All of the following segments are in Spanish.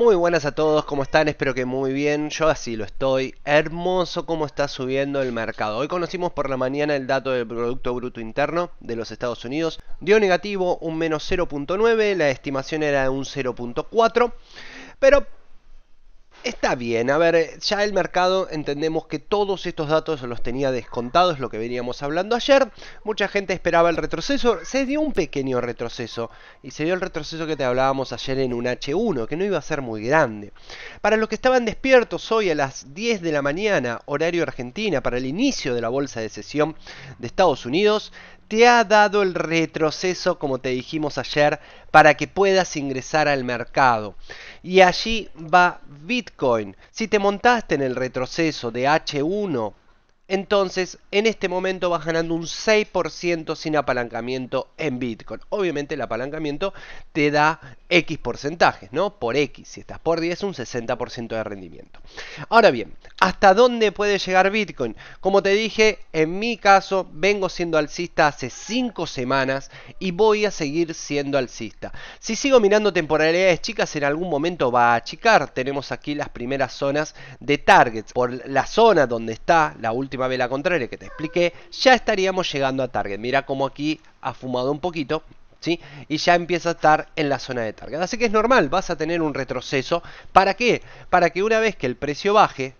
Muy buenas a todos, ¿cómo están? Espero que muy bien, yo así lo estoy. Hermoso cómo está subiendo el mercado. Hoy conocimos por la mañana el dato del Producto Bruto Interno de los Estados Unidos. Dio negativo un menos 0.9, la estimación era de un 0.4, pero Está bien, a ver, ya el mercado entendemos que todos estos datos los tenía descontados, lo que veníamos hablando ayer. Mucha gente esperaba el retroceso, se dio un pequeño retroceso y se dio el retroceso que te hablábamos ayer en un H1, que no iba a ser muy grande. Para los que estaban despiertos hoy a las 10 de la mañana, horario Argentina, para el inicio de la bolsa de sesión de Estados Unidos, te ha dado el retroceso, como te dijimos ayer, para que puedas ingresar al mercado. Y allí va Bitcoin. Si te montaste en el retroceso de H1 entonces, en este momento vas ganando un 6% sin apalancamiento en Bitcoin. Obviamente el apalancamiento te da X porcentajes, ¿no? Por X, si estás por 10, un 60% de rendimiento. Ahora bien, ¿hasta dónde puede llegar Bitcoin? Como te dije, en mi caso vengo siendo alcista hace 5 semanas y voy a seguir siendo alcista. Si sigo mirando temporalidades chicas, en algún momento va a achicar. Tenemos aquí las primeras zonas de targets. Por la zona donde está la última la contraria que te expliqué, ya estaríamos llegando a Target. Mira como aquí ha fumado un poquito. ¿Sí? Y ya empieza a estar en la zona de target. Así que es normal, vas a tener un retroceso. ¿Para qué? Para que una vez que el precio baje,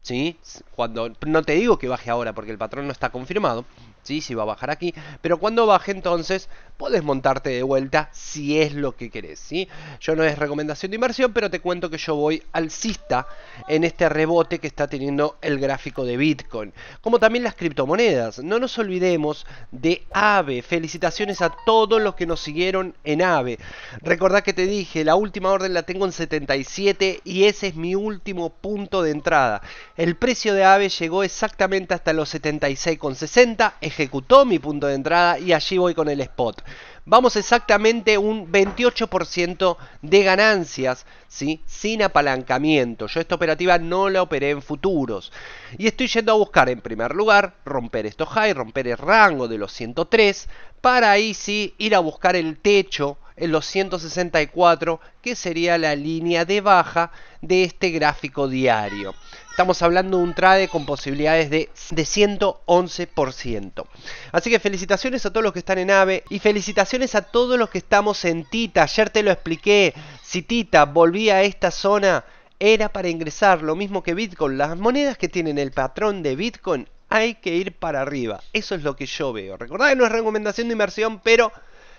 ¿sí? Cuando, no te digo que baje ahora porque el patrón no está confirmado, ¿sí? Si va a bajar aquí, pero cuando baje entonces podés montarte de vuelta si es lo que querés. ¿sí? Yo no es recomendación de inversión, pero te cuento que yo voy alcista en este rebote que está teniendo el gráfico de Bitcoin. Como también las criptomonedas. No nos olvidemos de AVE. Felicitaciones a todos los que nos siguieron en AVE. Recordad que te dije, la última orden la tengo en 77 y ese es mi último punto de entrada. El precio de AVE llegó exactamente hasta los 76,60, ejecutó mi punto de entrada y allí voy con el spot vamos exactamente un 28% de ganancias, ¿sí? sin apalancamiento. Yo esta operativa no la operé en futuros. Y estoy yendo a buscar en primer lugar romper estos high, romper el rango de los 103, para ahí sí ir a buscar el techo en los 164, que sería la línea de baja de este gráfico diario. Estamos hablando de un trade con posibilidades de, de 111%. Así que felicitaciones a todos los que están en AVE y felicitaciones a todos los que estamos en Tita. Ayer te lo expliqué, si Tita volvía a esta zona era para ingresar, lo mismo que Bitcoin. Las monedas que tienen el patrón de Bitcoin hay que ir para arriba. Eso es lo que yo veo. Recordad que no es recomendación de inversión, pero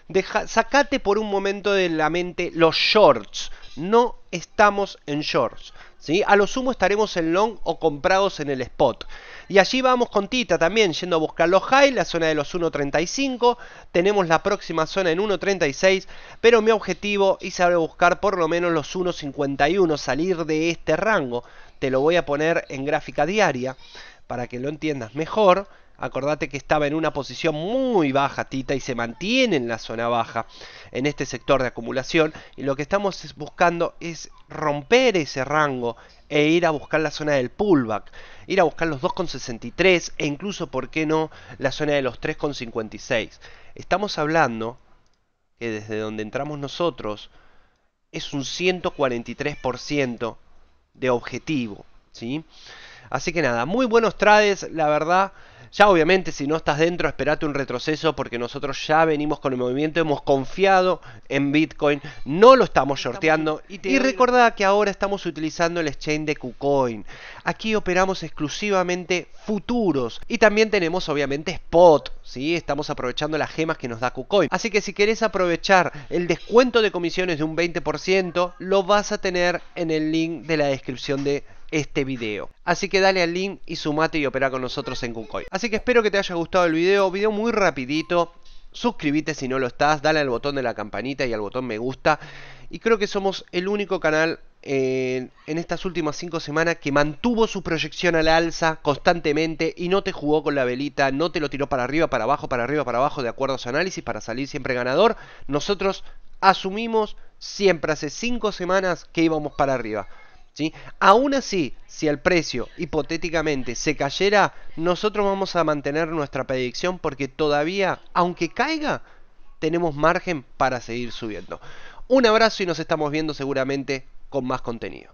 Sácate sacate por un momento de la mente los shorts. No estamos en shorts. ¿sí? A lo sumo estaremos en long o comprados en el spot. Y allí vamos con Tita también, yendo a buscar los high, la zona de los 1.35. Tenemos la próxima zona en 1.36. Pero mi objetivo es saber buscar por lo menos los 1.51, salir de este rango. Te lo voy a poner en gráfica diaria para que lo entiendas mejor, acordate que estaba en una posición muy baja Tita y se mantiene en la zona baja en este sector de acumulación y lo que estamos buscando es romper ese rango e ir a buscar la zona del pullback, ir a buscar los 2,63 e incluso, ¿por qué no?, la zona de los 3,56. Estamos hablando que desde donde entramos nosotros es un 143% de objetivo. ¿sí? Así que nada, muy buenos trades, la verdad. Ya obviamente si no estás dentro, esperate un retroceso porque nosotros ya venimos con el movimiento, hemos confiado en Bitcoin, no lo estamos sorteando Y, recordad que ahora estamos utilizando el exchange de KuCoin. Aquí operamos exclusivamente futuros y también tenemos obviamente spot, ¿sí? Estamos aprovechando las gemas que nos da KuCoin. Así que si querés aprovechar el descuento de comisiones de un 20%, lo vas a tener en el link de la descripción de este video. Así que dale al link y sumate y opera con nosotros en KuCoin. Así que espero que te haya gustado el video, video muy rapidito. Suscríbete si no lo estás, dale al botón de la campanita y al botón me gusta. Y creo que somos el único canal en, eh, en, estas últimas 5 semanas que mantuvo su proyección a la alza constantemente y no te jugó con la velita, no te lo tiró para arriba, para abajo, para arriba, para abajo, de acuerdo a su análisis, para salir siempre ganador. Nosotros asumimos siempre hace 5 semanas que íbamos para arriba. Aún así, si el precio hipotéticamente se cayera, nosotros vamos a mantener nuestra predicción porque todavía, aunque caiga, tenemos margen para seguir subiendo. Un abrazo y nos estamos viendo seguramente con más contenido.